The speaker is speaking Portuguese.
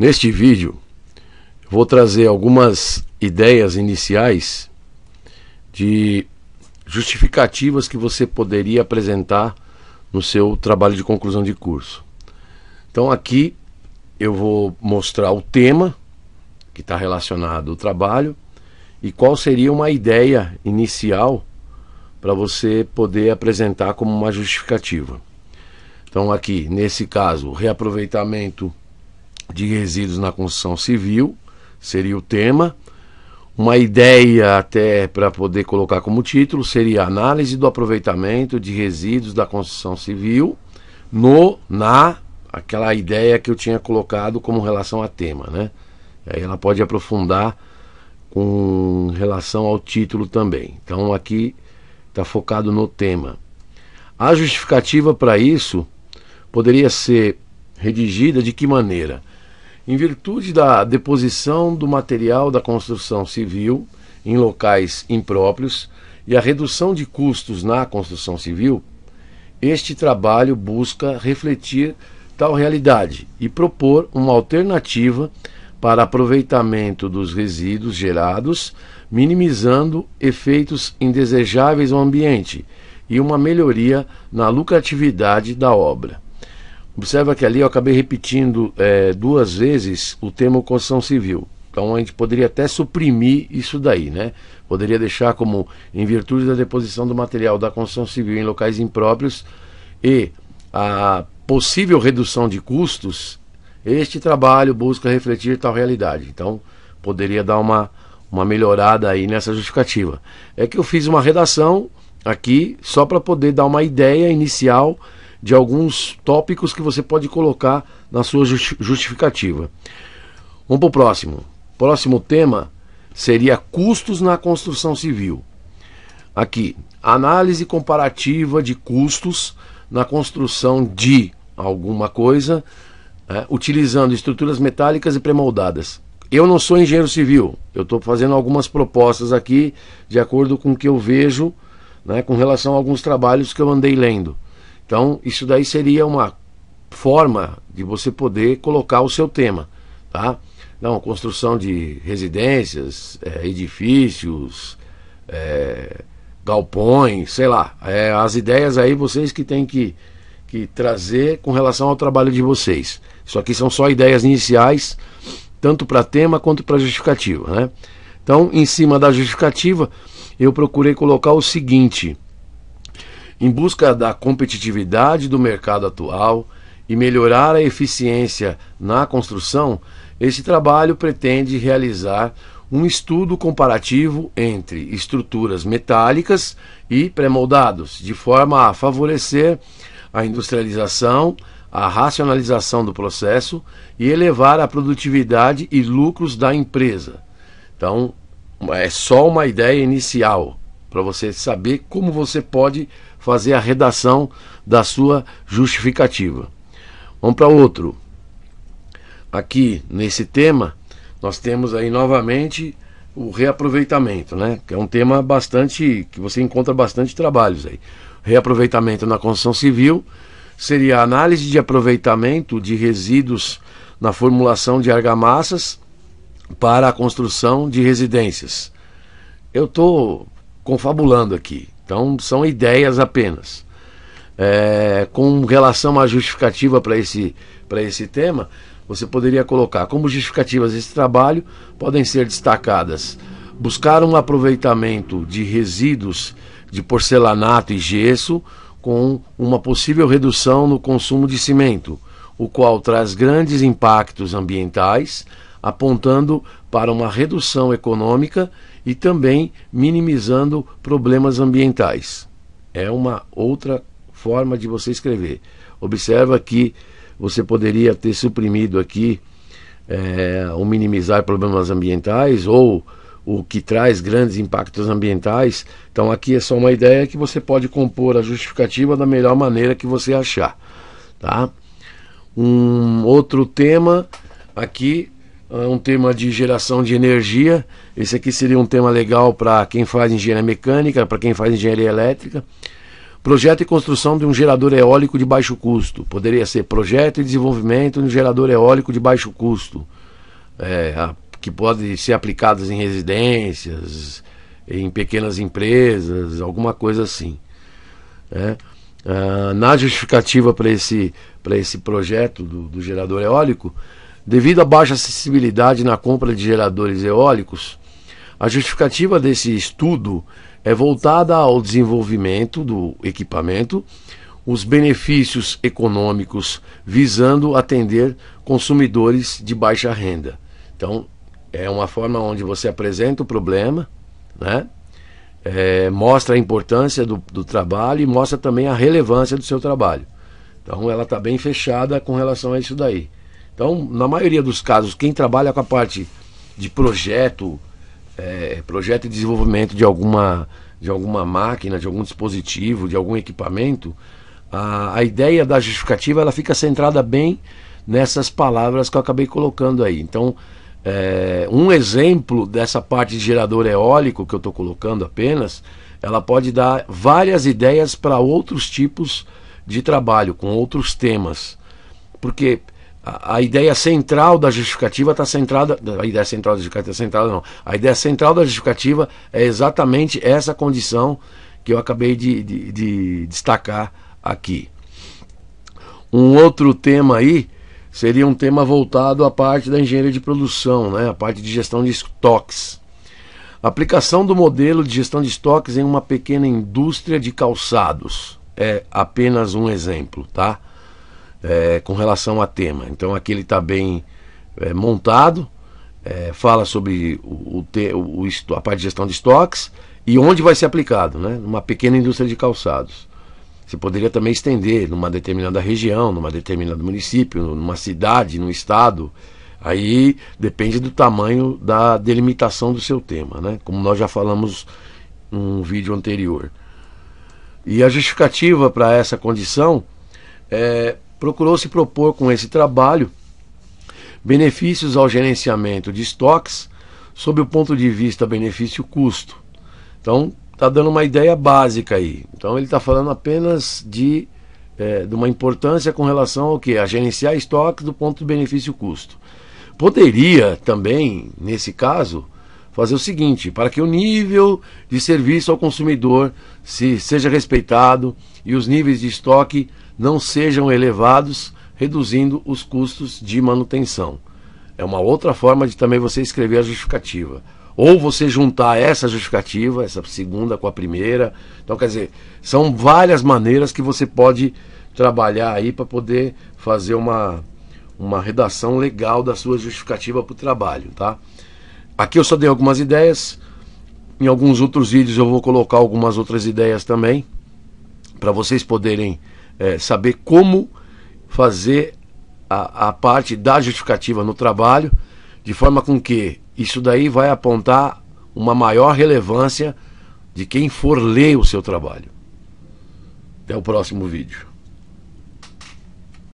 Neste vídeo, vou trazer algumas ideias iniciais de justificativas que você poderia apresentar no seu trabalho de conclusão de curso. Então, aqui eu vou mostrar o tema que está relacionado ao trabalho e qual seria uma ideia inicial para você poder apresentar como uma justificativa. Então, aqui, nesse caso, reaproveitamento de resíduos na construção civil, seria o tema. Uma ideia até para poder colocar como título seria análise do aproveitamento de resíduos da construção civil no na aquela ideia que eu tinha colocado como relação a tema, né? Aí ela pode aprofundar com relação ao título também. Então aqui está focado no tema. A justificativa para isso poderia ser redigida de que maneira? Em virtude da deposição do material da construção civil em locais impróprios e a redução de custos na construção civil, este trabalho busca refletir tal realidade e propor uma alternativa para aproveitamento dos resíduos gerados, minimizando efeitos indesejáveis ao ambiente e uma melhoria na lucratividade da obra. Observa que ali eu acabei repetindo é, duas vezes o termo construção civil. Então a gente poderia até suprimir isso daí, né? Poderia deixar como em virtude da deposição do material da construção civil em locais impróprios e a possível redução de custos, este trabalho busca refletir tal realidade. Então poderia dar uma, uma melhorada aí nessa justificativa. É que eu fiz uma redação aqui só para poder dar uma ideia inicial de alguns tópicos que você pode colocar na sua justificativa. Vamos para o próximo. Próximo tema seria custos na construção civil. Aqui, análise comparativa de custos na construção de alguma coisa, é, utilizando estruturas metálicas e premoldadas. Eu não sou engenheiro civil, eu estou fazendo algumas propostas aqui de acordo com o que eu vejo, né, com relação a alguns trabalhos que eu andei lendo. Então, isso daí seria uma forma de você poder colocar o seu tema, tá? Não, construção de residências, é, edifícios, é, galpões, sei lá. É, as ideias aí vocês que têm que, que trazer com relação ao trabalho de vocês. Isso aqui são só ideias iniciais, tanto para tema quanto para justificativa, né? Então, em cima da justificativa, eu procurei colocar o seguinte em busca da competitividade do mercado atual e melhorar a eficiência na construção, esse trabalho pretende realizar um estudo comparativo entre estruturas metálicas e pré-moldados, de forma a favorecer a industrialização, a racionalização do processo e elevar a produtividade e lucros da empresa. Então, é só uma ideia inicial para você saber como você pode fazer a redação da sua justificativa. Vamos para outro. Aqui nesse tema, nós temos aí novamente o reaproveitamento, né? Que é um tema bastante que você encontra bastante trabalhos aí. Reaproveitamento na construção civil seria a análise de aproveitamento de resíduos na formulação de argamassas para a construção de residências. Eu estou confabulando aqui, então, são ideias apenas. É, com relação à justificativa para esse, esse tema, você poderia colocar como justificativas desse trabalho podem ser destacadas buscar um aproveitamento de resíduos de porcelanato e gesso com uma possível redução no consumo de cimento, o qual traz grandes impactos ambientais, apontando para uma redução econômica e também minimizando problemas ambientais. É uma outra forma de você escrever. Observa que você poderia ter suprimido aqui é, ou minimizar problemas ambientais ou o que traz grandes impactos ambientais. Então aqui é só uma ideia que você pode compor a justificativa da melhor maneira que você achar, tá? Um outro tema aqui é um tema de geração de energia. Esse aqui seria um tema legal para quem faz engenharia mecânica, para quem faz engenharia elétrica. Projeto e construção de um gerador eólico de baixo custo. Poderia ser projeto e desenvolvimento de um gerador eólico de baixo custo, é, a, que pode ser aplicado em residências, em pequenas empresas, alguma coisa assim. É. na justificativa para esse, esse projeto do, do gerador eólico, Devido à baixa acessibilidade na compra de geradores eólicos, a justificativa desse estudo é voltada ao desenvolvimento do equipamento, os benefícios econômicos visando atender consumidores de baixa renda. Então, é uma forma onde você apresenta o problema, né? É, mostra a importância do, do, trabalho e mostra também a relevância do seu trabalho. Então, ela está bem fechada com relação a isso daí. Então, na maioria dos casos, quem trabalha com a parte de projeto, é, projeto e desenvolvimento de alguma, de alguma máquina, de algum dispositivo, de algum equipamento, a, a ideia da justificativa ela fica centrada bem nessas palavras que eu acabei colocando aí. Então, é, um exemplo dessa parte de gerador eólico que eu estou colocando apenas, ela pode dar várias ideias para outros tipos de trabalho, com outros temas. Porque a, ideia central da justificativa está centrada. A ideia central da justificativa tá centrada não. A ideia central da justificativa é exatamente essa condição que eu acabei de, de, de destacar aqui. Um outro tema aí seria um tema voltado à parte da engenharia de produção, né? a parte de gestão de estoques. Aplicação do modelo de gestão de estoques em uma pequena indústria de calçados é apenas um exemplo, tá? é, com relação a tema. Então aqui ele está bem é, montado, é, fala sobre o, o, o, a parte de gestão de estoques e onde vai ser aplicado, né? Numa pequena indústria de calçados. Você poderia também estender numa determinada região, numa determinado município, numa cidade, num estado. Aí depende do tamanho da delimitação do seu tema, né? Como nós já falamos num vídeo anterior. E a justificativa para essa condição é procurou se propor com esse trabalho benefícios ao gerenciamento de estoques sob o ponto de vista benefício-custo. Então, está dando uma ideia básica aí. Então, ele está falando apenas de, é, de uma importância com relação ao que? A gerenciar estoques do ponto de benefício-custo. Poderia também, nesse caso, fazer o seguinte, para que o nível de serviço ao consumidor se seja respeitado e os níveis de estoque não sejam elevados, reduzindo os custos de manutenção. É uma outra forma de também você escrever a justificativa. Ou você juntar essa justificativa, essa segunda com a primeira. Então, quer dizer, são várias maneiras que você pode trabalhar aí para poder fazer uma, uma redação legal da sua justificativa para o trabalho, tá? Aqui eu só dei algumas ideias. Em alguns outros vídeos eu vou colocar algumas outras ideias também, para vocês poderem é, saber como fazer a, a parte da justificativa no trabalho, de forma com que isso daí vai apontar uma maior relevância de quem for ler o seu trabalho. Até o próximo vídeo.